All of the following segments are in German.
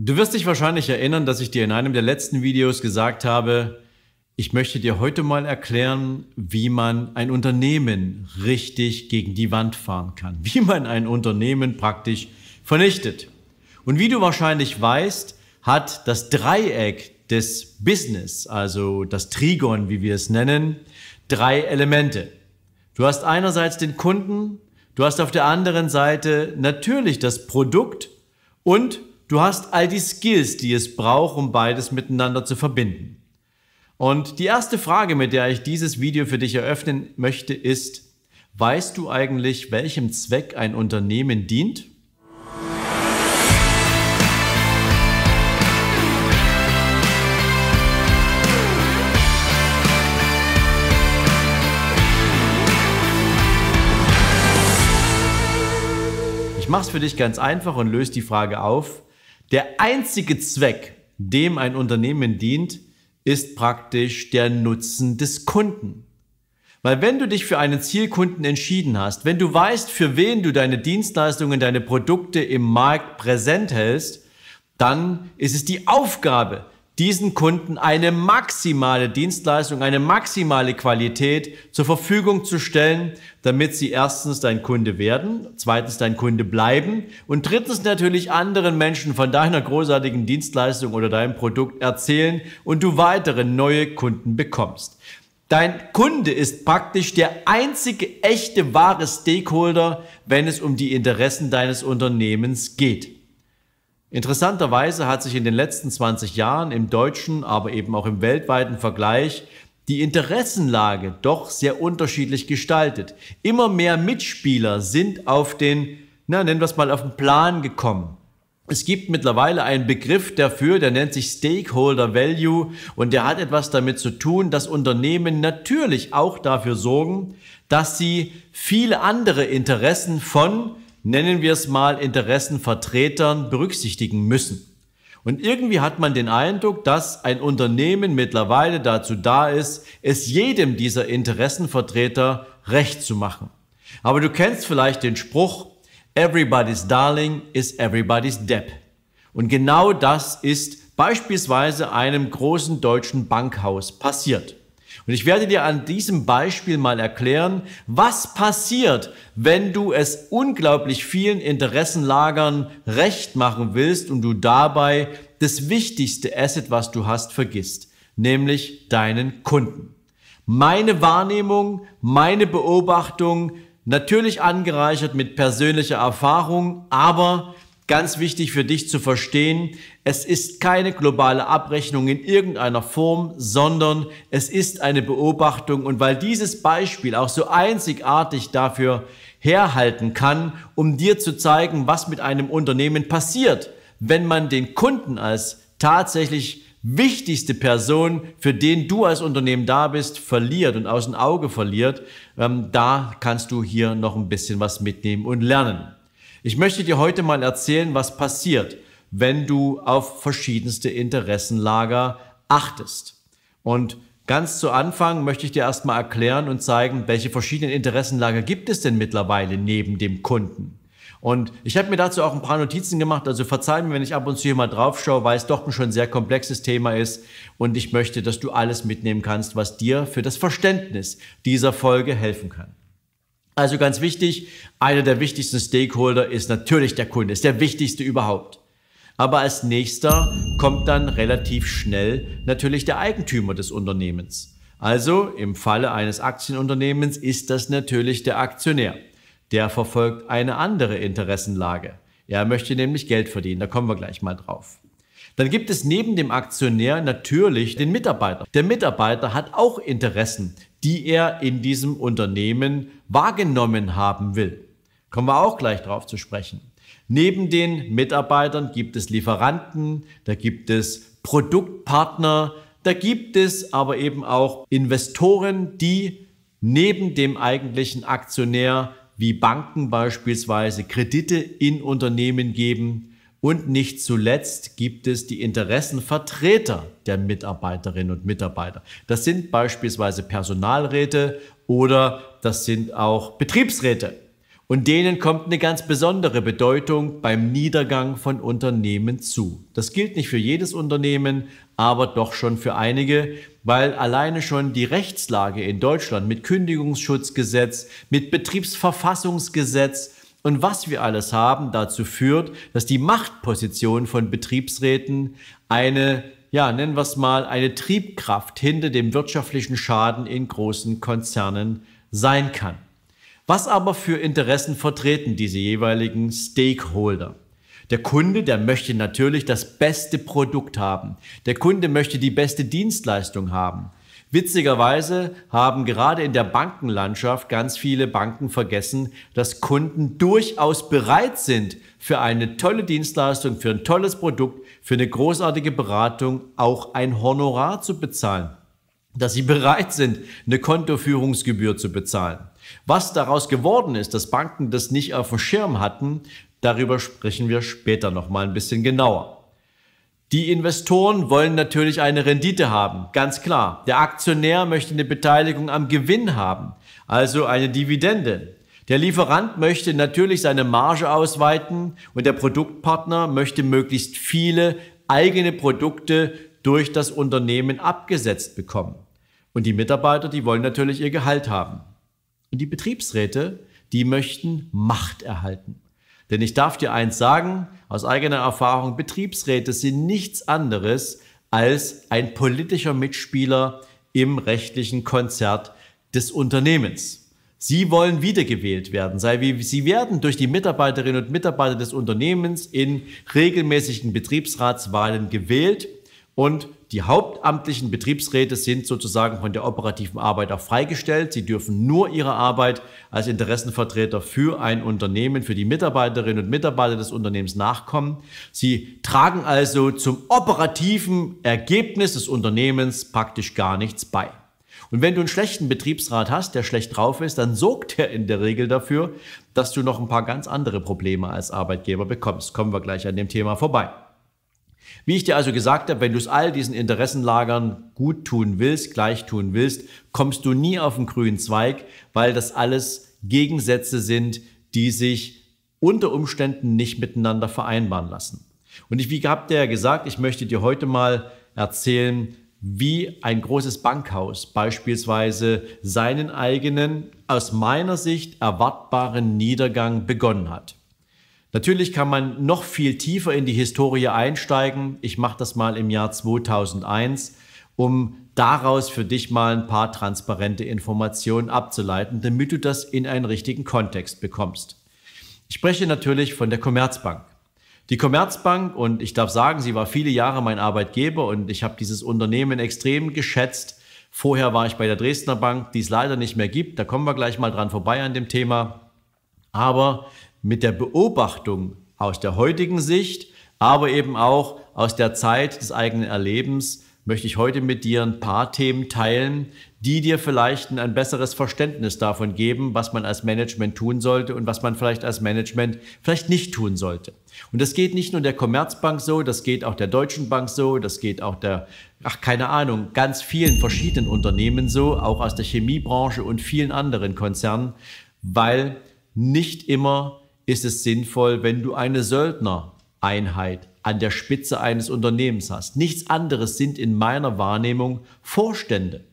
Du wirst dich wahrscheinlich erinnern, dass ich dir in einem der letzten Videos gesagt habe, ich möchte dir heute mal erklären, wie man ein Unternehmen richtig gegen die Wand fahren kann, wie man ein Unternehmen praktisch vernichtet. Und wie du wahrscheinlich weißt, hat das Dreieck des Business, also das Trigon, wie wir es nennen, drei Elemente. Du hast einerseits den Kunden, du hast auf der anderen Seite natürlich das Produkt und Du hast all die Skills, die es braucht, um beides miteinander zu verbinden. Und die erste Frage, mit der ich dieses Video für dich eröffnen möchte, ist, weißt du eigentlich, welchem Zweck ein Unternehmen dient? Ich mach's für dich ganz einfach und löse die Frage auf, der einzige Zweck, dem ein Unternehmen dient, ist praktisch der Nutzen des Kunden. Weil wenn du dich für einen Zielkunden entschieden hast, wenn du weißt, für wen du deine Dienstleistungen, deine Produkte im Markt präsent hältst, dann ist es die Aufgabe diesen Kunden eine maximale Dienstleistung, eine maximale Qualität zur Verfügung zu stellen, damit sie erstens dein Kunde werden, zweitens dein Kunde bleiben und drittens natürlich anderen Menschen von deiner großartigen Dienstleistung oder deinem Produkt erzählen und du weitere neue Kunden bekommst. Dein Kunde ist praktisch der einzige echte wahre Stakeholder, wenn es um die Interessen deines Unternehmens geht. Interessanterweise hat sich in den letzten 20 Jahren im deutschen, aber eben auch im weltweiten Vergleich die Interessenlage doch sehr unterschiedlich gestaltet. Immer mehr Mitspieler sind auf den, na, nennen wir es mal, auf den Plan gekommen. Es gibt mittlerweile einen Begriff dafür, der nennt sich Stakeholder Value und der hat etwas damit zu tun, dass Unternehmen natürlich auch dafür sorgen, dass sie viele andere Interessen von nennen wir es mal, Interessenvertretern berücksichtigen müssen. Und irgendwie hat man den Eindruck, dass ein Unternehmen mittlerweile dazu da ist, es jedem dieser Interessenvertreter recht zu machen. Aber du kennst vielleicht den Spruch, Everybody's Darling is Everybody's Depp. Und genau das ist beispielsweise einem großen deutschen Bankhaus passiert. Und ich werde dir an diesem Beispiel mal erklären, was passiert, wenn du es unglaublich vielen Interessenlagern recht machen willst und du dabei das wichtigste Asset, was du hast, vergisst, nämlich deinen Kunden. Meine Wahrnehmung, meine Beobachtung, natürlich angereichert mit persönlicher Erfahrung, aber Ganz wichtig für dich zu verstehen, es ist keine globale Abrechnung in irgendeiner Form, sondern es ist eine Beobachtung. Und weil dieses Beispiel auch so einzigartig dafür herhalten kann, um dir zu zeigen, was mit einem Unternehmen passiert, wenn man den Kunden als tatsächlich wichtigste Person, für den du als Unternehmen da bist, verliert und aus dem Auge verliert, ähm, da kannst du hier noch ein bisschen was mitnehmen und lernen. Ich möchte dir heute mal erzählen, was passiert, wenn du auf verschiedenste Interessenlager achtest. Und ganz zu Anfang möchte ich dir erstmal erklären und zeigen, welche verschiedenen Interessenlager gibt es denn mittlerweile neben dem Kunden. Und ich habe mir dazu auch ein paar Notizen gemacht, also verzeih mir, wenn ich ab und zu hier mal drauf schaue, weil es doch ein schon sehr komplexes Thema ist und ich möchte, dass du alles mitnehmen kannst, was dir für das Verständnis dieser Folge helfen kann. Also ganz wichtig, einer der wichtigsten Stakeholder ist natürlich der Kunde, ist der wichtigste überhaupt. Aber als nächster kommt dann relativ schnell natürlich der Eigentümer des Unternehmens. Also im Falle eines Aktienunternehmens ist das natürlich der Aktionär. Der verfolgt eine andere Interessenlage. Er möchte nämlich Geld verdienen, da kommen wir gleich mal drauf. Dann gibt es neben dem Aktionär natürlich den Mitarbeiter. Der Mitarbeiter hat auch Interessen, die er in diesem Unternehmen wahrgenommen haben will. Kommen wir auch gleich darauf zu sprechen. Neben den Mitarbeitern gibt es Lieferanten, da gibt es Produktpartner, da gibt es aber eben auch Investoren, die neben dem eigentlichen Aktionär wie Banken beispielsweise Kredite in Unternehmen geben, und nicht zuletzt gibt es die Interessenvertreter der Mitarbeiterinnen und Mitarbeiter. Das sind beispielsweise Personalräte oder das sind auch Betriebsräte. Und denen kommt eine ganz besondere Bedeutung beim Niedergang von Unternehmen zu. Das gilt nicht für jedes Unternehmen, aber doch schon für einige, weil alleine schon die Rechtslage in Deutschland mit Kündigungsschutzgesetz, mit Betriebsverfassungsgesetz und was wir alles haben, dazu führt, dass die Machtposition von Betriebsräten eine, ja, nennen wir es mal, eine Triebkraft hinter dem wirtschaftlichen Schaden in großen Konzernen sein kann. Was aber für Interessen vertreten diese jeweiligen Stakeholder? Der Kunde, der möchte natürlich das beste Produkt haben. Der Kunde möchte die beste Dienstleistung haben. Witzigerweise haben gerade in der Bankenlandschaft ganz viele Banken vergessen, dass Kunden durchaus bereit sind, für eine tolle Dienstleistung, für ein tolles Produkt, für eine großartige Beratung auch ein Honorar zu bezahlen. Dass sie bereit sind, eine Kontoführungsgebühr zu bezahlen. Was daraus geworden ist, dass Banken das nicht auf dem Schirm hatten, darüber sprechen wir später nochmal ein bisschen genauer. Die Investoren wollen natürlich eine Rendite haben, ganz klar. Der Aktionär möchte eine Beteiligung am Gewinn haben, also eine Dividende. Der Lieferant möchte natürlich seine Marge ausweiten und der Produktpartner möchte möglichst viele eigene Produkte durch das Unternehmen abgesetzt bekommen. Und die Mitarbeiter, die wollen natürlich ihr Gehalt haben. Und die Betriebsräte, die möchten Macht erhalten. Denn ich darf dir eins sagen, aus eigener Erfahrung, Betriebsräte sind nichts anderes als ein politischer Mitspieler im rechtlichen Konzert des Unternehmens. Sie wollen wiedergewählt werden. sei wie Sie werden durch die Mitarbeiterinnen und Mitarbeiter des Unternehmens in regelmäßigen Betriebsratswahlen gewählt und die hauptamtlichen Betriebsräte sind sozusagen von der operativen Arbeit auch freigestellt. Sie dürfen nur ihre Arbeit als Interessenvertreter für ein Unternehmen, für die Mitarbeiterinnen und Mitarbeiter des Unternehmens nachkommen. Sie tragen also zum operativen Ergebnis des Unternehmens praktisch gar nichts bei. Und wenn du einen schlechten Betriebsrat hast, der schlecht drauf ist, dann sorgt er in der Regel dafür, dass du noch ein paar ganz andere Probleme als Arbeitgeber bekommst. Kommen wir gleich an dem Thema vorbei. Wie ich dir also gesagt habe, wenn du es all diesen Interessenlagern gut tun willst, gleich tun willst, kommst du nie auf den grünen Zweig, weil das alles Gegensätze sind, die sich unter Umständen nicht miteinander vereinbaren lassen. Und ich, wie gehabt ja gesagt, ich möchte dir heute mal erzählen, wie ein großes Bankhaus beispielsweise seinen eigenen, aus meiner Sicht erwartbaren Niedergang begonnen hat. Natürlich kann man noch viel tiefer in die Historie einsteigen. Ich mache das mal im Jahr 2001, um daraus für dich mal ein paar transparente Informationen abzuleiten, damit du das in einen richtigen Kontext bekommst. Ich spreche natürlich von der Commerzbank. Die Commerzbank, und ich darf sagen, sie war viele Jahre mein Arbeitgeber und ich habe dieses Unternehmen extrem geschätzt. Vorher war ich bei der Dresdner Bank, die es leider nicht mehr gibt. Da kommen wir gleich mal dran vorbei an dem Thema. Aber mit der Beobachtung aus der heutigen Sicht, aber eben auch aus der Zeit des eigenen Erlebens möchte ich heute mit dir ein paar Themen teilen, die dir vielleicht ein besseres Verständnis davon geben, was man als Management tun sollte und was man vielleicht als Management vielleicht nicht tun sollte. Und das geht nicht nur der Commerzbank so, das geht auch der Deutschen Bank so, das geht auch der, ach keine Ahnung, ganz vielen verschiedenen Unternehmen so, auch aus der Chemiebranche und vielen anderen Konzernen, weil nicht immer ist es sinnvoll, wenn du eine Söldnereinheit an der Spitze eines Unternehmens hast. Nichts anderes sind in meiner Wahrnehmung Vorstände.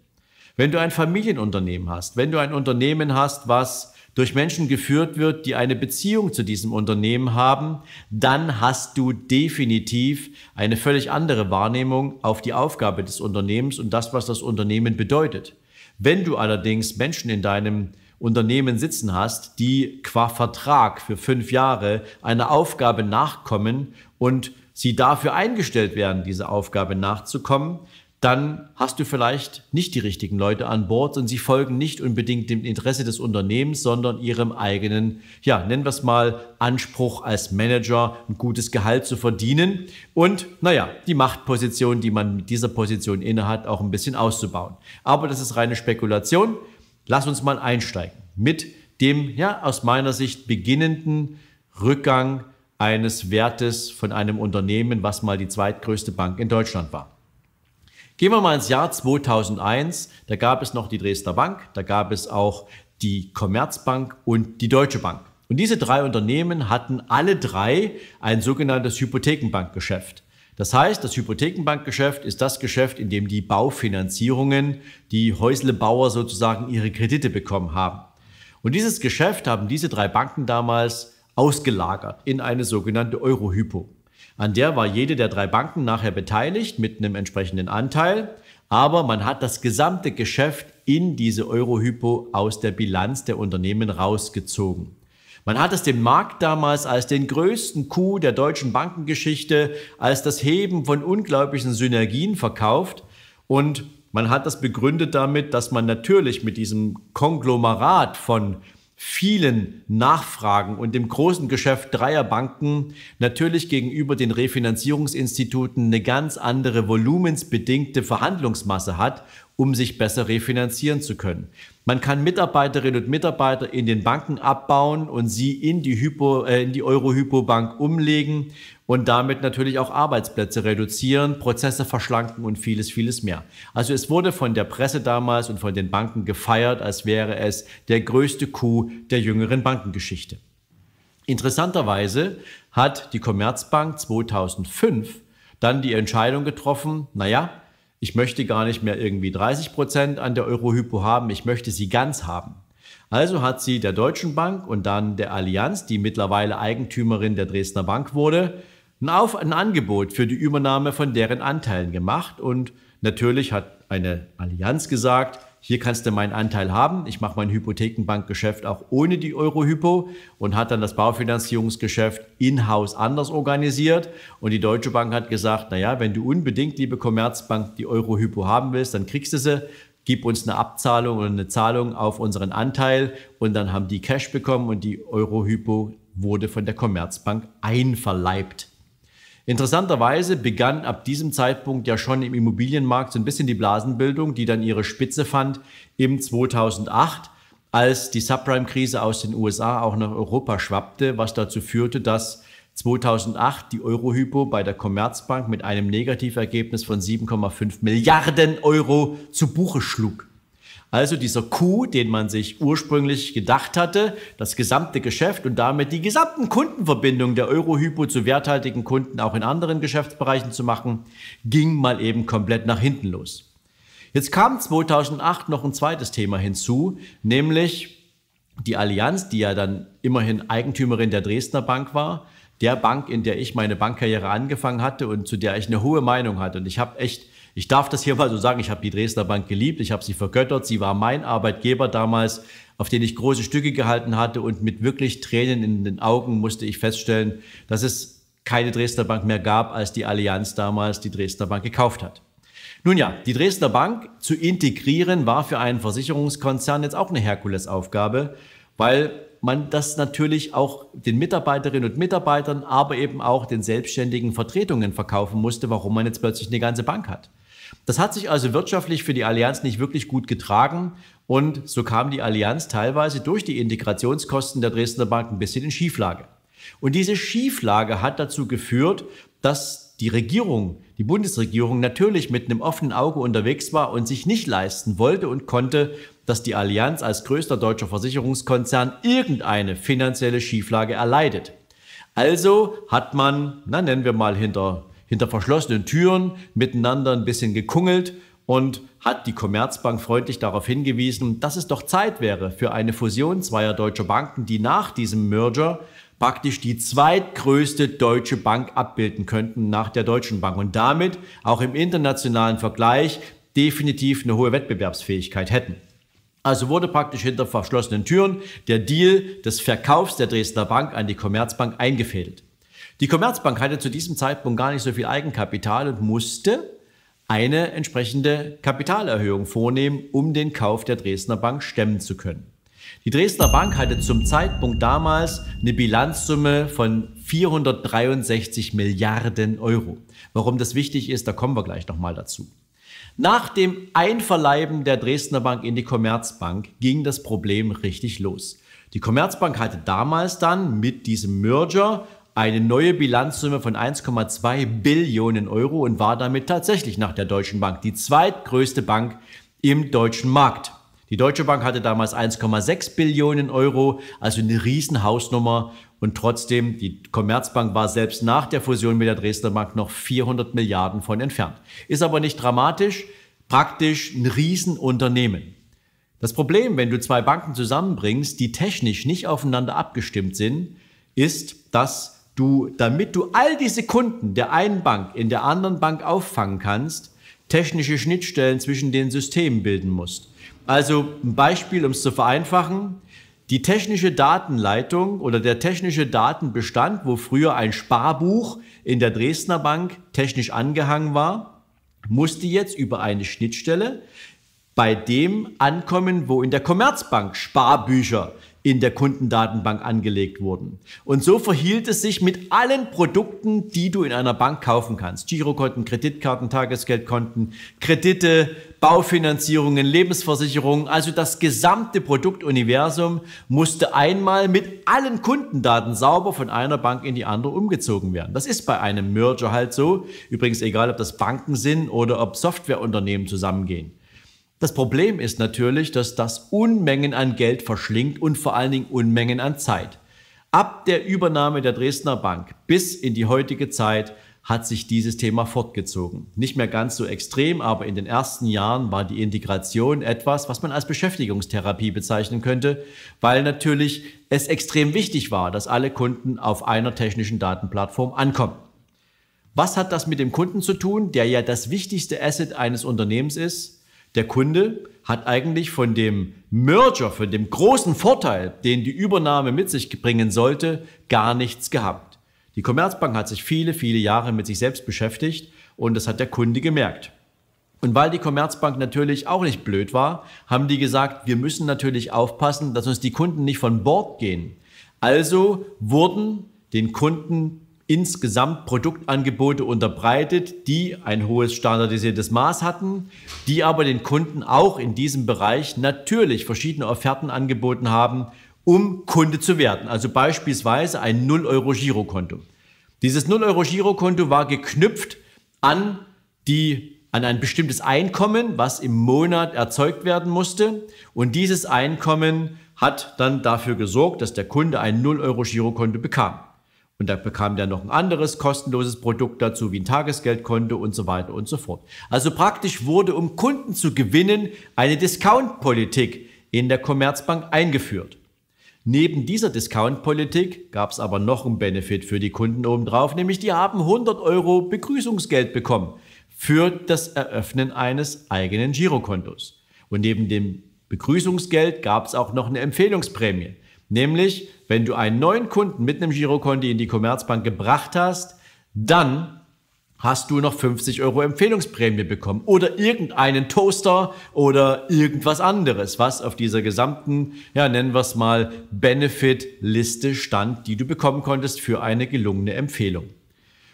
Wenn du ein Familienunternehmen hast, wenn du ein Unternehmen hast, was durch Menschen geführt wird, die eine Beziehung zu diesem Unternehmen haben, dann hast du definitiv eine völlig andere Wahrnehmung auf die Aufgabe des Unternehmens und das, was das Unternehmen bedeutet. Wenn du allerdings Menschen in deinem Unternehmen sitzen hast, die qua Vertrag für fünf Jahre einer Aufgabe nachkommen und sie dafür eingestellt werden, diese Aufgabe nachzukommen, dann hast du vielleicht nicht die richtigen Leute an Bord und sie folgen nicht unbedingt dem Interesse des Unternehmens, sondern ihrem eigenen, ja, nennen wir es mal, Anspruch als Manager, ein gutes Gehalt zu verdienen und, naja, die Machtposition, die man mit dieser Position innehat, auch ein bisschen auszubauen. Aber das ist reine Spekulation. Lass uns mal einsteigen mit dem, ja, aus meiner Sicht beginnenden Rückgang eines Wertes von einem Unternehmen, was mal die zweitgrößte Bank in Deutschland war. Gehen wir mal ins Jahr 2001. Da gab es noch die Dresdner Bank, da gab es auch die Commerzbank und die Deutsche Bank. Und diese drei Unternehmen hatten alle drei ein sogenanntes Hypothekenbankgeschäft. Das heißt, das Hypothekenbankgeschäft ist das Geschäft, in dem die Baufinanzierungen, die Häuslebauer sozusagen ihre Kredite bekommen haben. Und dieses Geschäft haben diese drei Banken damals ausgelagert in eine sogenannte Eurohypo. An der war jede der drei Banken nachher beteiligt mit einem entsprechenden Anteil, aber man hat das gesamte Geschäft in diese Eurohypo aus der Bilanz der Unternehmen rausgezogen. Man hat es dem Markt damals als den größten Coup der deutschen Bankengeschichte, als das Heben von unglaublichen Synergien verkauft und man hat das begründet damit, dass man natürlich mit diesem Konglomerat von vielen Nachfragen und dem großen Geschäft dreier Banken natürlich gegenüber den Refinanzierungsinstituten eine ganz andere volumensbedingte Verhandlungsmasse hat, um sich besser refinanzieren zu können. Man kann Mitarbeiterinnen und Mitarbeiter in den Banken abbauen und sie in die, Hypo, äh, in die Euro-Hypo-Bank umlegen und damit natürlich auch Arbeitsplätze reduzieren, Prozesse verschlanken und vieles, vieles mehr. Also es wurde von der Presse damals und von den Banken gefeiert, als wäre es der größte Coup der jüngeren Bankengeschichte. Interessanterweise hat die Commerzbank 2005 dann die Entscheidung getroffen, naja, ich möchte gar nicht mehr irgendwie 30 Prozent an der Eurohypo haben, ich möchte sie ganz haben. Also hat sie der Deutschen Bank und dann der Allianz, die mittlerweile Eigentümerin der Dresdner Bank wurde, ein, Auf ein Angebot für die Übernahme von deren Anteilen gemacht. Und natürlich hat eine Allianz gesagt, hier kannst du meinen Anteil haben. Ich mache mein Hypothekenbankgeschäft auch ohne die Eurohypo und hat dann das Baufinanzierungsgeschäft in-house anders organisiert. Und die Deutsche Bank hat gesagt, naja, wenn du unbedingt, liebe Commerzbank, die Eurohypo haben willst, dann kriegst du sie gib uns eine Abzahlung oder eine Zahlung auf unseren Anteil und dann haben die Cash bekommen und die Eurohypo wurde von der Commerzbank einverleibt. Interessanterweise begann ab diesem Zeitpunkt ja schon im Immobilienmarkt so ein bisschen die Blasenbildung, die dann ihre Spitze fand im 2008, als die Subprime-Krise aus den USA auch nach Europa schwappte, was dazu führte, dass 2008 die Eurohypo bei der Commerzbank mit einem Negativergebnis von 7,5 Milliarden Euro zu Buche schlug. Also dieser Coup, den man sich ursprünglich gedacht hatte, das gesamte Geschäft und damit die gesamten Kundenverbindungen der Eurohypo zu werthaltigen Kunden auch in anderen Geschäftsbereichen zu machen, ging mal eben komplett nach hinten los. Jetzt kam 2008 noch ein zweites Thema hinzu, nämlich die Allianz, die ja dann immerhin Eigentümerin der Dresdner Bank war, der Bank, in der ich meine Bankkarriere angefangen hatte und zu der ich eine hohe Meinung hatte. Und ich habe echt ich darf das hier mal so sagen, ich habe die Dresdner Bank geliebt, ich habe sie vergöttert, sie war mein Arbeitgeber damals, auf den ich große Stücke gehalten hatte und mit wirklich Tränen in den Augen musste ich feststellen, dass es keine Dresdner Bank mehr gab, als die Allianz damals die Dresdner Bank gekauft hat. Nun ja, die Dresdner Bank zu integrieren war für einen Versicherungskonzern jetzt auch eine Herkulesaufgabe, weil man das natürlich auch den Mitarbeiterinnen und Mitarbeitern, aber eben auch den selbstständigen Vertretungen verkaufen musste, warum man jetzt plötzlich eine ganze Bank hat. Das hat sich also wirtschaftlich für die Allianz nicht wirklich gut getragen und so kam die Allianz teilweise durch die Integrationskosten der Dresdner Bank ein bisschen in Schieflage. Und diese Schieflage hat dazu geführt, dass die Regierung, die Bundesregierung natürlich mit einem offenen Auge unterwegs war und sich nicht leisten wollte und konnte, dass die Allianz als größter deutscher Versicherungskonzern irgendeine finanzielle Schieflage erleidet. Also hat man, na nennen wir mal hinter hinter verschlossenen Türen miteinander ein bisschen gekungelt und hat die Commerzbank freundlich darauf hingewiesen, dass es doch Zeit wäre für eine Fusion zweier deutscher Banken, die nach diesem Merger praktisch die zweitgrößte deutsche Bank abbilden könnten nach der Deutschen Bank und damit auch im internationalen Vergleich definitiv eine hohe Wettbewerbsfähigkeit hätten. Also wurde praktisch hinter verschlossenen Türen der Deal des Verkaufs der Dresdner Bank an die Commerzbank eingefädelt. Die Commerzbank hatte zu diesem Zeitpunkt gar nicht so viel Eigenkapital und musste eine entsprechende Kapitalerhöhung vornehmen, um den Kauf der Dresdner Bank stemmen zu können. Die Dresdner Bank hatte zum Zeitpunkt damals eine Bilanzsumme von 463 Milliarden Euro. Warum das wichtig ist, da kommen wir gleich nochmal dazu. Nach dem Einverleiben der Dresdner Bank in die Commerzbank ging das Problem richtig los. Die Commerzbank hatte damals dann mit diesem Merger eine neue Bilanzsumme von 1,2 Billionen Euro und war damit tatsächlich nach der Deutschen Bank die zweitgrößte Bank im deutschen Markt. Die Deutsche Bank hatte damals 1,6 Billionen Euro, also eine Riesenhausnummer. Und trotzdem, die Commerzbank war selbst nach der Fusion mit der Dresdner Bank noch 400 Milliarden von entfernt. Ist aber nicht dramatisch, praktisch ein Riesenunternehmen. Das Problem, wenn du zwei Banken zusammenbringst, die technisch nicht aufeinander abgestimmt sind, ist, dass du, damit du all diese Kunden der einen Bank in der anderen Bank auffangen kannst, technische Schnittstellen zwischen den Systemen bilden musst. Also ein Beispiel, um es zu vereinfachen. Die technische Datenleitung oder der technische Datenbestand, wo früher ein Sparbuch in der Dresdner Bank technisch angehangen war, musste jetzt über eine Schnittstelle bei dem ankommen, wo in der Commerzbank Sparbücher in der Kundendatenbank angelegt wurden. Und so verhielt es sich mit allen Produkten, die du in einer Bank kaufen kannst. Girokonten, Kreditkarten, Tagesgeldkonten, Kredite, Baufinanzierungen, Lebensversicherungen. Also das gesamte Produktuniversum musste einmal mit allen Kundendaten sauber von einer Bank in die andere umgezogen werden. Das ist bei einem Merger halt so. Übrigens egal, ob das Banken sind oder ob Softwareunternehmen zusammengehen. Das Problem ist natürlich, dass das Unmengen an Geld verschlingt und vor allen Dingen Unmengen an Zeit. Ab der Übernahme der Dresdner Bank bis in die heutige Zeit hat sich dieses Thema fortgezogen. Nicht mehr ganz so extrem, aber in den ersten Jahren war die Integration etwas, was man als Beschäftigungstherapie bezeichnen könnte, weil natürlich es extrem wichtig war, dass alle Kunden auf einer technischen Datenplattform ankommen. Was hat das mit dem Kunden zu tun, der ja das wichtigste Asset eines Unternehmens ist? Der Kunde hat eigentlich von dem Merger, von dem großen Vorteil, den die Übernahme mit sich bringen sollte, gar nichts gehabt. Die Commerzbank hat sich viele, viele Jahre mit sich selbst beschäftigt und das hat der Kunde gemerkt. Und weil die Commerzbank natürlich auch nicht blöd war, haben die gesagt, wir müssen natürlich aufpassen, dass uns die Kunden nicht von Bord gehen. Also wurden den Kunden insgesamt Produktangebote unterbreitet, die ein hohes standardisiertes Maß hatten, die aber den Kunden auch in diesem Bereich natürlich verschiedene Offerten angeboten haben, um Kunde zu werden. Also beispielsweise ein 0-Euro-Girokonto. Dieses 0-Euro-Girokonto war geknüpft an die an ein bestimmtes Einkommen, was im Monat erzeugt werden musste. Und dieses Einkommen hat dann dafür gesorgt, dass der Kunde ein 0-Euro-Girokonto bekam. Und da bekam der noch ein anderes kostenloses Produkt dazu, wie ein Tagesgeldkonto und so weiter und so fort. Also praktisch wurde, um Kunden zu gewinnen, eine Discount-Politik in der Commerzbank eingeführt. Neben dieser Discount-Politik gab es aber noch einen Benefit für die Kunden obendrauf, nämlich die haben 100 Euro Begrüßungsgeld bekommen für das Eröffnen eines eigenen Girokontos. Und neben dem Begrüßungsgeld gab es auch noch eine Empfehlungsprämie. Nämlich, wenn du einen neuen Kunden mit einem Girokonto in die Commerzbank gebracht hast, dann hast du noch 50 Euro Empfehlungsprämie bekommen oder irgendeinen Toaster oder irgendwas anderes, was auf dieser gesamten, ja, nennen wir es mal, Benefit-Liste stand, die du bekommen konntest für eine gelungene Empfehlung.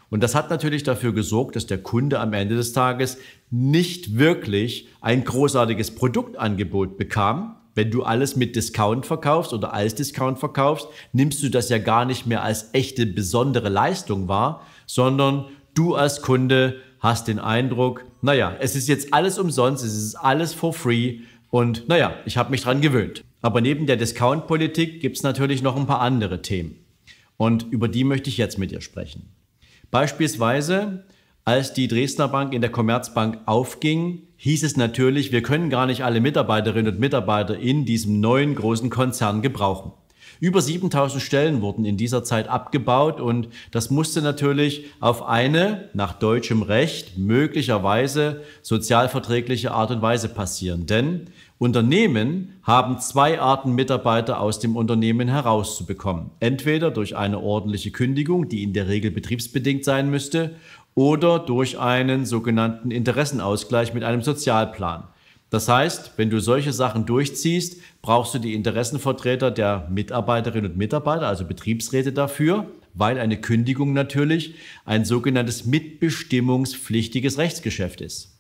Und das hat natürlich dafür gesorgt, dass der Kunde am Ende des Tages nicht wirklich ein großartiges Produktangebot bekam, wenn du alles mit Discount verkaufst oder als Discount verkaufst, nimmst du das ja gar nicht mehr als echte besondere Leistung wahr, sondern du als Kunde hast den Eindruck, naja, es ist jetzt alles umsonst, es ist alles for free und naja, ich habe mich dran gewöhnt. Aber neben der Discount-Politik gibt es natürlich noch ein paar andere Themen. Und über die möchte ich jetzt mit dir sprechen. Beispielsweise, als die Dresdner Bank in der Commerzbank aufging, hieß es natürlich, wir können gar nicht alle Mitarbeiterinnen und Mitarbeiter in diesem neuen großen Konzern gebrauchen. Über 7000 Stellen wurden in dieser Zeit abgebaut und das musste natürlich auf eine nach deutschem Recht möglicherweise sozialverträgliche Art und Weise passieren. Denn Unternehmen haben zwei Arten Mitarbeiter aus dem Unternehmen herauszubekommen. Entweder durch eine ordentliche Kündigung, die in der Regel betriebsbedingt sein müsste, oder durch einen sogenannten Interessenausgleich mit einem Sozialplan. Das heißt, wenn du solche Sachen durchziehst, brauchst du die Interessenvertreter der Mitarbeiterinnen und Mitarbeiter, also Betriebsräte dafür, weil eine Kündigung natürlich ein sogenanntes mitbestimmungspflichtiges Rechtsgeschäft ist.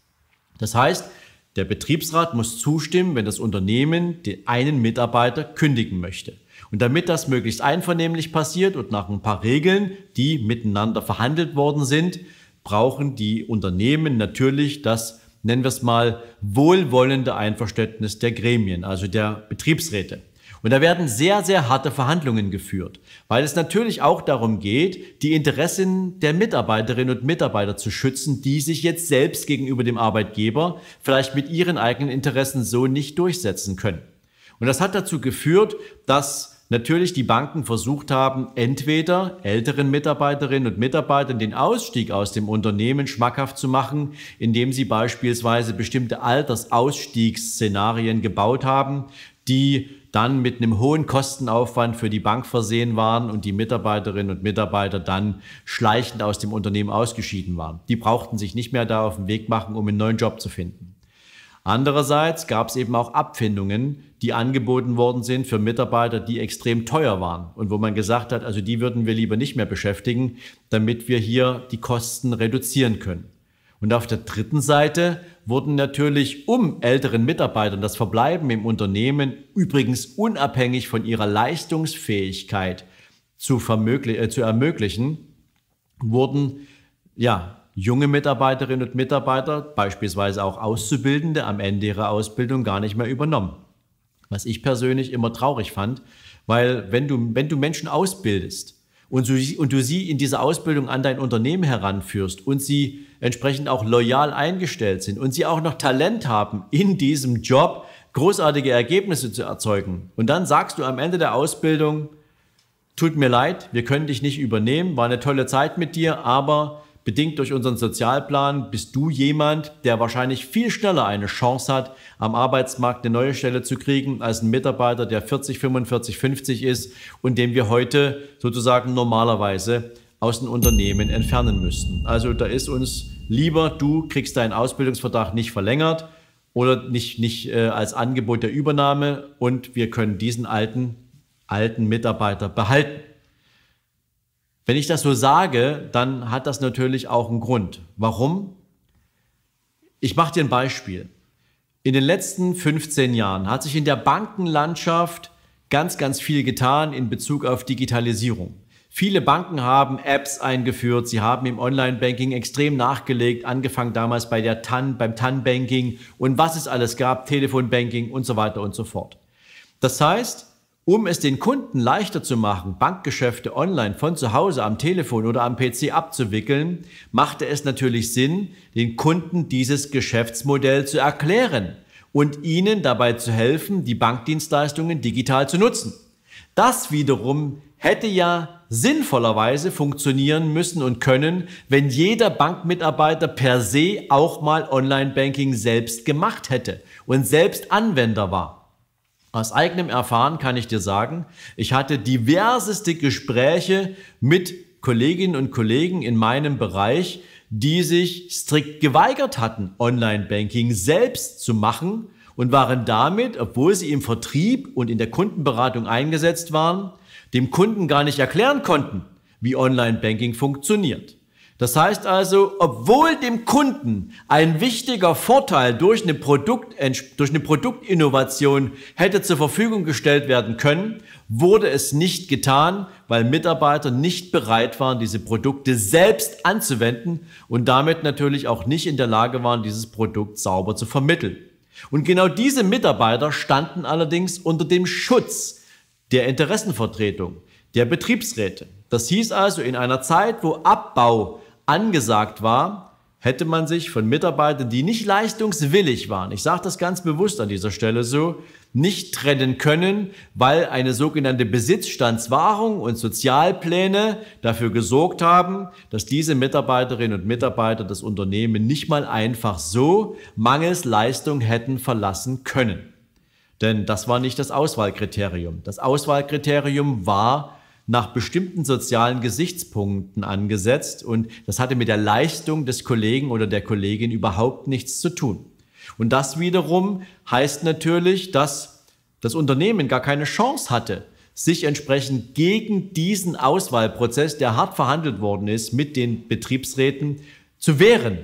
Das heißt, der Betriebsrat muss zustimmen, wenn das Unternehmen den einen Mitarbeiter kündigen möchte. Und damit das möglichst einvernehmlich passiert und nach ein paar Regeln, die miteinander verhandelt worden sind, brauchen die Unternehmen natürlich das, nennen wir es mal, wohlwollende Einverständnis der Gremien, also der Betriebsräte. Und da werden sehr, sehr harte Verhandlungen geführt, weil es natürlich auch darum geht, die Interessen der Mitarbeiterinnen und Mitarbeiter zu schützen, die sich jetzt selbst gegenüber dem Arbeitgeber vielleicht mit ihren eigenen Interessen so nicht durchsetzen können. Und das hat dazu geführt, dass natürlich die Banken versucht haben, entweder älteren Mitarbeiterinnen und Mitarbeitern den Ausstieg aus dem Unternehmen schmackhaft zu machen, indem sie beispielsweise bestimmte Altersausstiegsszenarien gebaut haben, die dann mit einem hohen Kostenaufwand für die Bank versehen waren und die Mitarbeiterinnen und Mitarbeiter dann schleichend aus dem Unternehmen ausgeschieden waren. Die brauchten sich nicht mehr da auf den Weg machen, um einen neuen Job zu finden. Andererseits gab es eben auch Abfindungen, die angeboten worden sind für Mitarbeiter, die extrem teuer waren und wo man gesagt hat, also die würden wir lieber nicht mehr beschäftigen, damit wir hier die Kosten reduzieren können. Und auf der dritten Seite wurden natürlich, um älteren Mitarbeitern das Verbleiben im Unternehmen übrigens unabhängig von ihrer Leistungsfähigkeit zu, äh, zu ermöglichen, wurden ja, junge Mitarbeiterinnen und Mitarbeiter, beispielsweise auch Auszubildende, am Ende ihrer Ausbildung gar nicht mehr übernommen. Was ich persönlich immer traurig fand, weil wenn du, wenn du Menschen ausbildest, und du, und du, sie in dieser Ausbildung an dein Unternehmen heranführst und sie entsprechend auch loyal eingestellt sind und sie auch noch Talent haben, in diesem Job großartige Ergebnisse zu erzeugen. Und dann sagst du am Ende der Ausbildung, tut mir leid, wir können dich nicht übernehmen, war eine tolle Zeit mit dir, aber Bedingt durch unseren Sozialplan bist du jemand, der wahrscheinlich viel schneller eine Chance hat, am Arbeitsmarkt eine neue Stelle zu kriegen, als ein Mitarbeiter, der 40, 45, 50 ist und den wir heute sozusagen normalerweise aus den Unternehmen entfernen müssten. Also da ist uns lieber, du kriegst deinen Ausbildungsvertrag nicht verlängert oder nicht, nicht äh, als Angebot der Übernahme und wir können diesen alten, alten Mitarbeiter behalten. Wenn ich das so sage, dann hat das natürlich auch einen Grund. Warum? Ich mache dir ein Beispiel. In den letzten 15 Jahren hat sich in der Bankenlandschaft ganz, ganz viel getan in Bezug auf Digitalisierung. Viele Banken haben Apps eingeführt, sie haben im Online-Banking extrem nachgelegt, angefangen damals bei der TAN, beim TAN-Banking und was es alles gab, Telefon-Banking und so weiter und so fort. Das heißt, um es den Kunden leichter zu machen, Bankgeschäfte online von zu Hause am Telefon oder am PC abzuwickeln, machte es natürlich Sinn, den Kunden dieses Geschäftsmodell zu erklären und ihnen dabei zu helfen, die Bankdienstleistungen digital zu nutzen. Das wiederum hätte ja sinnvollerweise funktionieren müssen und können, wenn jeder Bankmitarbeiter per se auch mal Online-Banking selbst gemacht hätte und selbst Anwender war. Aus eigenem Erfahren kann ich dir sagen, ich hatte diverseste Gespräche mit Kolleginnen und Kollegen in meinem Bereich, die sich strikt geweigert hatten, Online-Banking selbst zu machen und waren damit, obwohl sie im Vertrieb und in der Kundenberatung eingesetzt waren, dem Kunden gar nicht erklären konnten, wie Online-Banking funktioniert. Das heißt also, obwohl dem Kunden ein wichtiger Vorteil durch eine, Produkt, durch eine Produktinnovation hätte zur Verfügung gestellt werden können, wurde es nicht getan, weil Mitarbeiter nicht bereit waren, diese Produkte selbst anzuwenden und damit natürlich auch nicht in der Lage waren, dieses Produkt sauber zu vermitteln. Und genau diese Mitarbeiter standen allerdings unter dem Schutz der Interessenvertretung, der Betriebsräte. Das hieß also, in einer Zeit, wo Abbau angesagt war, hätte man sich von Mitarbeitern, die nicht leistungswillig waren, ich sage das ganz bewusst an dieser Stelle so, nicht trennen können, weil eine sogenannte Besitzstandswahrung und Sozialpläne dafür gesorgt haben, dass diese Mitarbeiterinnen und Mitarbeiter das Unternehmen nicht mal einfach so mangels Leistung hätten verlassen können. Denn das war nicht das Auswahlkriterium. Das Auswahlkriterium war nach bestimmten sozialen Gesichtspunkten angesetzt und das hatte mit der Leistung des Kollegen oder der Kollegin überhaupt nichts zu tun. Und das wiederum heißt natürlich, dass das Unternehmen gar keine Chance hatte, sich entsprechend gegen diesen Auswahlprozess, der hart verhandelt worden ist, mit den Betriebsräten zu wehren.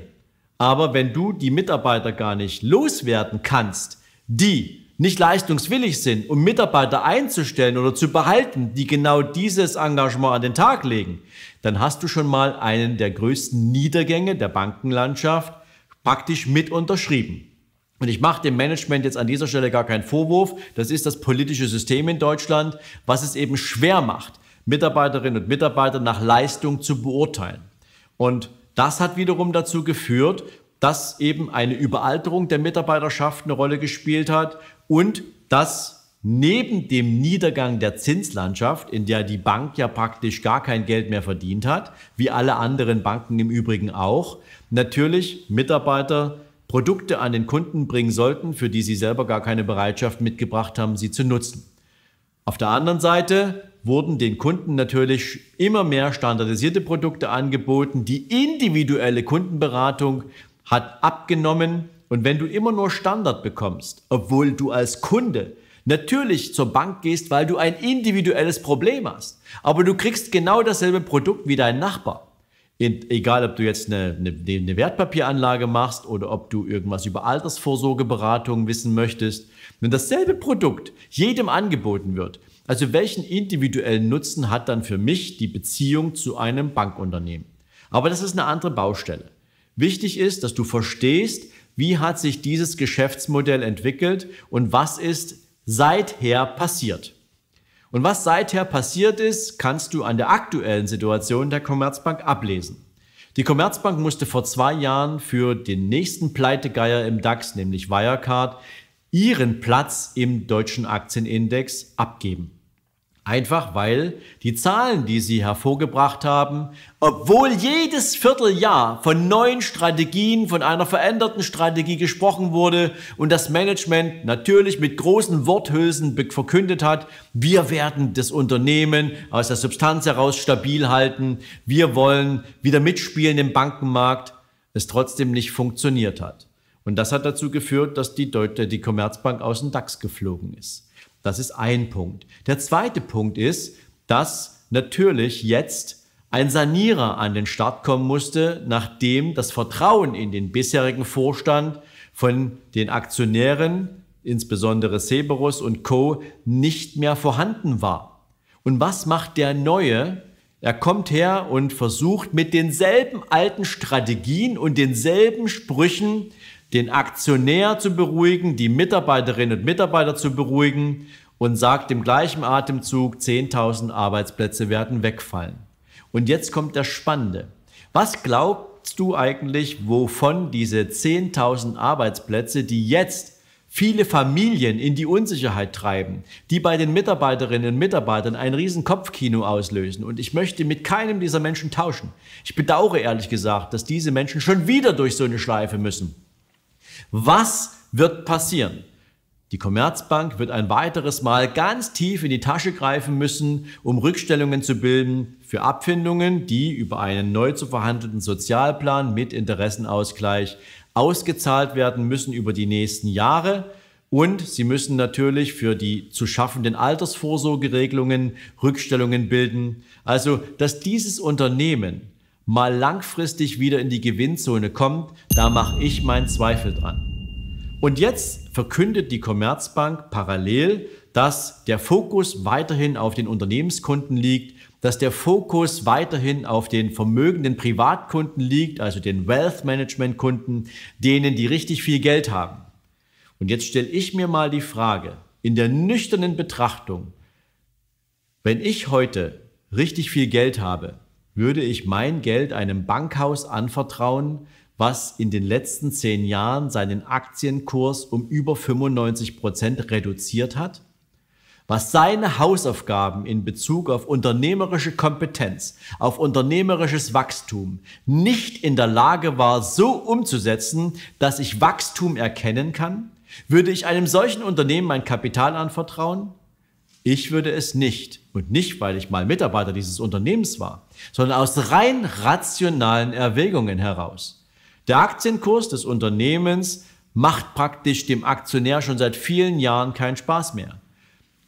Aber wenn du die Mitarbeiter gar nicht loswerden kannst, die nicht leistungswillig sind, um Mitarbeiter einzustellen oder zu behalten, die genau dieses Engagement an den Tag legen, dann hast du schon mal einen der größten Niedergänge der Bankenlandschaft praktisch mit unterschrieben. Und ich mache dem Management jetzt an dieser Stelle gar keinen Vorwurf. Das ist das politische System in Deutschland, was es eben schwer macht, Mitarbeiterinnen und Mitarbeiter nach Leistung zu beurteilen. Und das hat wiederum dazu geführt, dass eben eine Überalterung der Mitarbeiterschaft eine Rolle gespielt hat und dass neben dem Niedergang der Zinslandschaft, in der die Bank ja praktisch gar kein Geld mehr verdient hat, wie alle anderen Banken im Übrigen auch, natürlich Mitarbeiter Produkte an den Kunden bringen sollten, für die sie selber gar keine Bereitschaft mitgebracht haben, sie zu nutzen. Auf der anderen Seite wurden den Kunden natürlich immer mehr standardisierte Produkte angeboten. Die individuelle Kundenberatung hat abgenommen und wenn du immer nur Standard bekommst, obwohl du als Kunde natürlich zur Bank gehst, weil du ein individuelles Problem hast, aber du kriegst genau dasselbe Produkt wie dein Nachbar. In, egal, ob du jetzt eine, eine, eine, Wertpapieranlage machst oder ob du irgendwas über Altersvorsorgeberatung wissen möchtest, wenn dasselbe Produkt jedem angeboten wird, also welchen individuellen Nutzen hat dann für mich die Beziehung zu einem Bankunternehmen? Aber das ist eine andere Baustelle. Wichtig ist, dass du verstehst, wie hat sich dieses Geschäftsmodell entwickelt und was ist seither passiert? Und was seither passiert ist, kannst du an der aktuellen Situation der Commerzbank ablesen. Die Commerzbank musste vor zwei Jahren für den nächsten Pleitegeier im DAX, nämlich Wirecard, ihren Platz im deutschen Aktienindex abgeben. Einfach weil die Zahlen, die sie hervorgebracht haben, obwohl jedes Vierteljahr von neuen Strategien, von einer veränderten Strategie gesprochen wurde und das Management natürlich mit großen Worthülsen verkündet hat, wir werden das Unternehmen aus der Substanz heraus stabil halten, wir wollen wieder mitspielen im Bankenmarkt, es trotzdem nicht funktioniert hat. Und das hat dazu geführt, dass die, Deut die Commerzbank aus dem DAX geflogen ist. Das ist ein Punkt. Der zweite Punkt ist, dass natürlich jetzt ein Sanierer an den Start kommen musste, nachdem das Vertrauen in den bisherigen Vorstand von den Aktionären, insbesondere Seberus und Co., nicht mehr vorhanden war. Und was macht der Neue? Er kommt her und versucht mit denselben alten Strategien und denselben Sprüchen den Aktionär zu beruhigen, die Mitarbeiterinnen und Mitarbeiter zu beruhigen und sagt im gleichen Atemzug, 10.000 Arbeitsplätze werden wegfallen. Und jetzt kommt der Spannende. Was glaubst du eigentlich, wovon diese 10.000 Arbeitsplätze, die jetzt viele Familien in die Unsicherheit treiben, die bei den Mitarbeiterinnen und Mitarbeitern ein riesen Kopfkino auslösen. Und ich möchte mit keinem dieser Menschen tauschen. Ich bedauere ehrlich gesagt, dass diese Menschen schon wieder durch so eine Schleife müssen. Was wird passieren? Die Commerzbank wird ein weiteres Mal ganz tief in die Tasche greifen müssen, um Rückstellungen zu bilden für Abfindungen, die über einen neu zu verhandelten Sozialplan mit Interessenausgleich ausgezahlt werden müssen über die nächsten Jahre. Und sie müssen natürlich für die zu schaffenden Altersvorsorgeregelungen Rückstellungen bilden. Also, dass dieses Unternehmen mal langfristig wieder in die Gewinnzone kommt, da mache ich meinen Zweifel dran. Und jetzt verkündet die Commerzbank parallel, dass der Fokus weiterhin auf den Unternehmenskunden liegt, dass der Fokus weiterhin auf den vermögenden Privatkunden liegt, also den Wealth Management Kunden, denen die richtig viel Geld haben. Und jetzt stelle ich mir mal die Frage, in der nüchternen Betrachtung, wenn ich heute richtig viel Geld habe, würde ich mein Geld einem Bankhaus anvertrauen, was in den letzten zehn Jahren seinen Aktienkurs um über 95 Prozent reduziert hat? was seine Hausaufgaben in Bezug auf unternehmerische Kompetenz, auf unternehmerisches Wachstum nicht in der Lage war, so umzusetzen, dass ich Wachstum erkennen kann? Würde ich einem solchen Unternehmen mein Kapital anvertrauen? Ich würde es nicht. Und nicht, weil ich mal Mitarbeiter dieses Unternehmens war, sondern aus rein rationalen Erwägungen heraus. Der Aktienkurs des Unternehmens macht praktisch dem Aktionär schon seit vielen Jahren keinen Spaß mehr.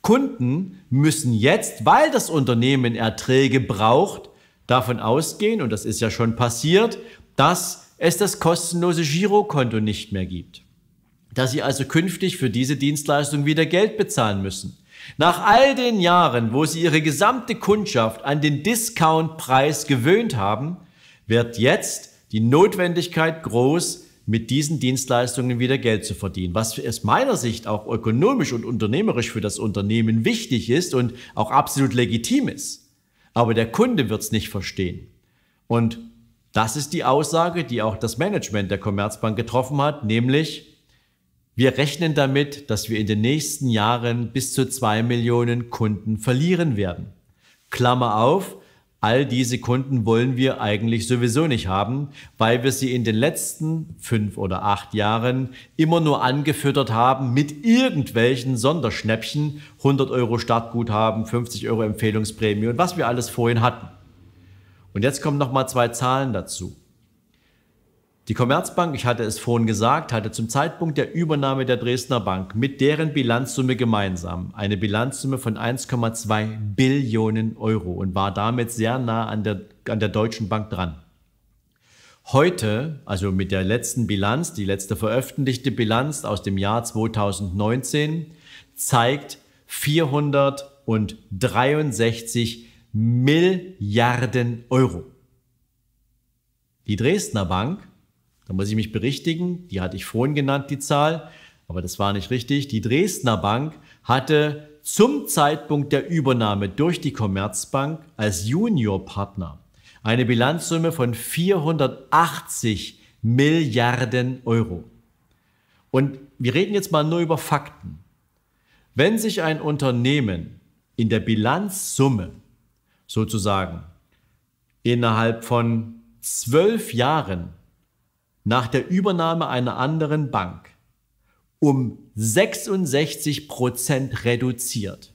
Kunden müssen jetzt, weil das Unternehmen Erträge braucht, davon ausgehen, und das ist ja schon passiert, dass es das kostenlose Girokonto nicht mehr gibt. Dass sie also künftig für diese Dienstleistung wieder Geld bezahlen müssen. Nach all den Jahren, wo sie ihre gesamte Kundschaft an den Discount-Preis gewöhnt haben, wird jetzt die Notwendigkeit groß, mit diesen Dienstleistungen wieder Geld zu verdienen. Was aus meiner Sicht auch ökonomisch und unternehmerisch für das Unternehmen wichtig ist und auch absolut legitim ist. Aber der Kunde wird es nicht verstehen. Und das ist die Aussage, die auch das Management der Commerzbank getroffen hat, nämlich wir rechnen damit, dass wir in den nächsten Jahren bis zu zwei Millionen Kunden verlieren werden. Klammer auf, all diese Kunden wollen wir eigentlich sowieso nicht haben, weil wir sie in den letzten fünf oder acht Jahren immer nur angefüttert haben mit irgendwelchen Sonderschnäppchen, 100 Euro Startguthaben, 50 Euro Empfehlungsprämie und was wir alles vorhin hatten. Und jetzt kommen nochmal zwei Zahlen dazu. Die Commerzbank, ich hatte es vorhin gesagt, hatte zum Zeitpunkt der Übernahme der Dresdner Bank mit deren Bilanzsumme gemeinsam eine Bilanzsumme von 1,2 Billionen Euro und war damit sehr nah an der, an der Deutschen Bank dran. Heute, also mit der letzten Bilanz, die letzte veröffentlichte Bilanz aus dem Jahr 2019, zeigt 463 Milliarden Euro. Die Dresdner Bank da muss ich mich berichtigen, die hatte ich vorhin genannt, die Zahl, aber das war nicht richtig. Die Dresdner Bank hatte zum Zeitpunkt der Übernahme durch die Commerzbank als Juniorpartner eine Bilanzsumme von 480 Milliarden Euro. Und wir reden jetzt mal nur über Fakten. Wenn sich ein Unternehmen in der Bilanzsumme sozusagen innerhalb von zwölf Jahren nach der Übernahme einer anderen Bank um 66 Prozent reduziert.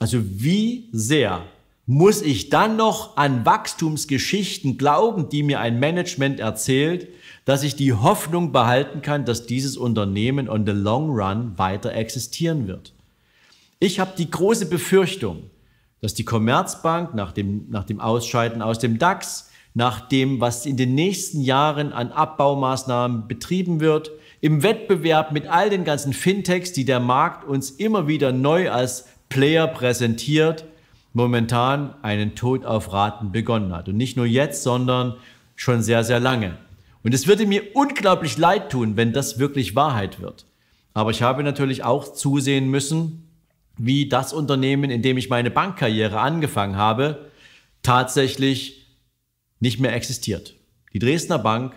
Also wie sehr muss ich dann noch an Wachstumsgeschichten glauben, die mir ein Management erzählt, dass ich die Hoffnung behalten kann, dass dieses Unternehmen on the long run weiter existieren wird. Ich habe die große Befürchtung, dass die Commerzbank nach dem, nach dem Ausscheiden aus dem DAX nach dem, was in den nächsten Jahren an Abbaumaßnahmen betrieben wird, im Wettbewerb mit all den ganzen Fintechs, die der Markt uns immer wieder neu als Player präsentiert, momentan einen Tod auf Raten begonnen hat. Und nicht nur jetzt, sondern schon sehr, sehr lange. Und es würde mir unglaublich leid tun, wenn das wirklich Wahrheit wird. Aber ich habe natürlich auch zusehen müssen, wie das Unternehmen, in dem ich meine Bankkarriere angefangen habe, tatsächlich nicht mehr existiert. Die Dresdner Bank,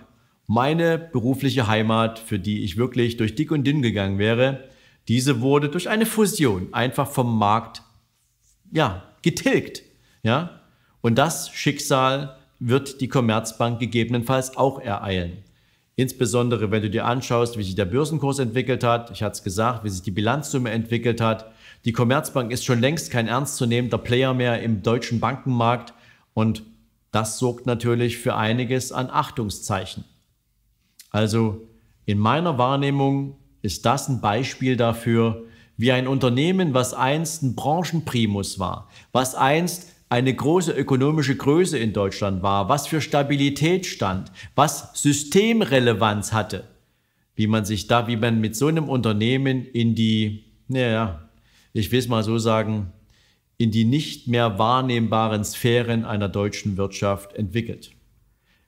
meine berufliche Heimat, für die ich wirklich durch dick und dünn gegangen wäre, diese wurde durch eine Fusion einfach vom Markt ja, getilgt. Ja? Und das Schicksal wird die Commerzbank gegebenenfalls auch ereilen. Insbesondere wenn du dir anschaust, wie sich der Börsenkurs entwickelt hat, ich hatte es gesagt, wie sich die Bilanzsumme entwickelt hat. Die Commerzbank ist schon längst kein ernstzunehmender Player mehr im deutschen Bankenmarkt und das sorgt natürlich für einiges an Achtungszeichen. Also in meiner Wahrnehmung ist das ein Beispiel dafür, wie ein Unternehmen, was einst ein Branchenprimus war, was einst eine große ökonomische Größe in Deutschland war, was für Stabilität stand, was Systemrelevanz hatte, wie man sich da, wie man mit so einem Unternehmen in die, naja, ich will es mal so sagen, in die nicht mehr wahrnehmbaren Sphären einer deutschen Wirtschaft entwickelt.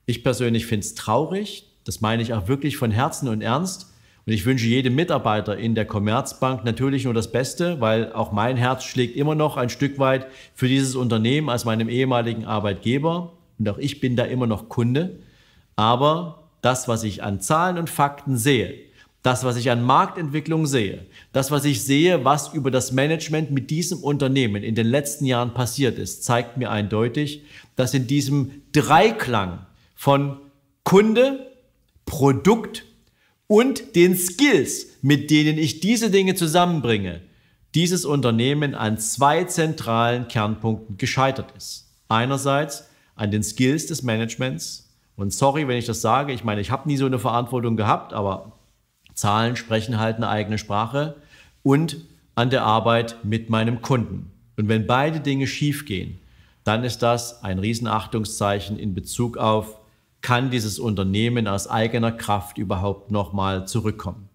Ich persönlich finde es traurig, das meine ich auch wirklich von Herzen und Ernst. Und ich wünsche jedem Mitarbeiter in der Commerzbank natürlich nur das Beste, weil auch mein Herz schlägt immer noch ein Stück weit für dieses Unternehmen als meinem ehemaligen Arbeitgeber. Und auch ich bin da immer noch Kunde. Aber das, was ich an Zahlen und Fakten sehe, das, was ich an Marktentwicklung sehe, das, was ich sehe, was über das Management mit diesem Unternehmen in den letzten Jahren passiert ist, zeigt mir eindeutig, dass in diesem Dreiklang von Kunde, Produkt und den Skills, mit denen ich diese Dinge zusammenbringe, dieses Unternehmen an zwei zentralen Kernpunkten gescheitert ist. Einerseits an den Skills des Managements. Und sorry, wenn ich das sage, ich meine, ich habe nie so eine Verantwortung gehabt, aber Zahlen sprechen halt eine eigene Sprache und an der Arbeit mit meinem Kunden. Und wenn beide Dinge schiefgehen, dann ist das ein Riesenachtungszeichen in Bezug auf, kann dieses Unternehmen aus eigener Kraft überhaupt nochmal zurückkommen.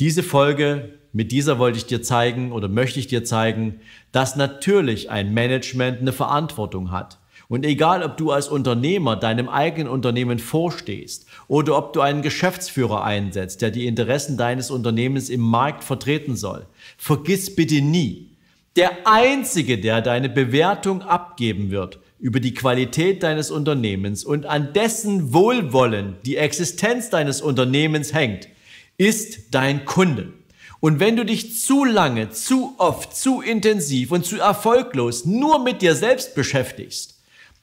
Diese Folge, mit dieser wollte ich dir zeigen oder möchte ich dir zeigen, dass natürlich ein Management eine Verantwortung hat und egal, ob du als Unternehmer deinem eigenen Unternehmen vorstehst oder ob du einen Geschäftsführer einsetzt, der die Interessen deines Unternehmens im Markt vertreten soll, vergiss bitte nie, der Einzige, der deine Bewertung abgeben wird über die Qualität deines Unternehmens und an dessen Wohlwollen die Existenz deines Unternehmens hängt, ist dein Kunde. Und wenn du dich zu lange, zu oft, zu intensiv und zu erfolglos nur mit dir selbst beschäftigst,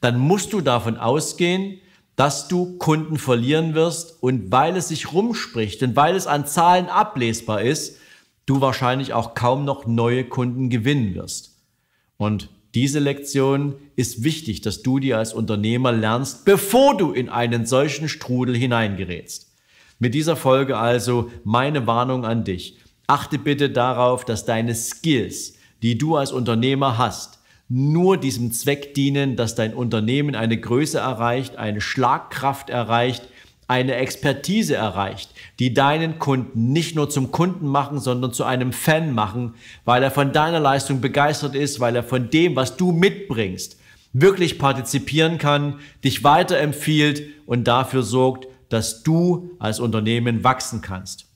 dann musst du davon ausgehen, dass du Kunden verlieren wirst und weil es sich rumspricht und weil es an Zahlen ablesbar ist, du wahrscheinlich auch kaum noch neue Kunden gewinnen wirst. Und diese Lektion ist wichtig, dass du die als Unternehmer lernst, bevor du in einen solchen Strudel hineingerätst. Mit dieser Folge also meine Warnung an dich. Achte bitte darauf, dass deine Skills, die du als Unternehmer hast, nur diesem Zweck dienen, dass dein Unternehmen eine Größe erreicht, eine Schlagkraft erreicht, eine Expertise erreicht, die deinen Kunden nicht nur zum Kunden machen, sondern zu einem Fan machen, weil er von deiner Leistung begeistert ist, weil er von dem, was du mitbringst, wirklich partizipieren kann, dich weiterempfiehlt und dafür sorgt, dass du als Unternehmen wachsen kannst.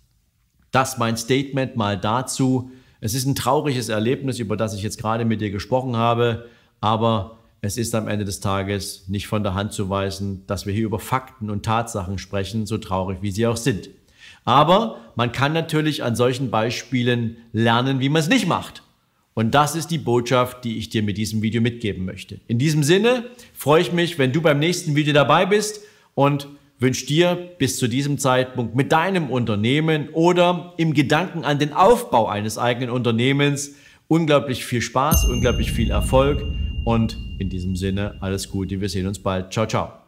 Das mein Statement mal dazu, es ist ein trauriges Erlebnis, über das ich jetzt gerade mit dir gesprochen habe, aber es ist am Ende des Tages nicht von der Hand zu weisen, dass wir hier über Fakten und Tatsachen sprechen, so traurig wie sie auch sind. Aber man kann natürlich an solchen Beispielen lernen, wie man es nicht macht. Und das ist die Botschaft, die ich dir mit diesem Video mitgeben möchte. In diesem Sinne freue ich mich, wenn du beim nächsten Video dabei bist und wünsche dir bis zu diesem Zeitpunkt mit deinem Unternehmen oder im Gedanken an den Aufbau eines eigenen Unternehmens unglaublich viel Spaß, unglaublich viel Erfolg und in diesem Sinne alles Gute, wir sehen uns bald. Ciao, ciao.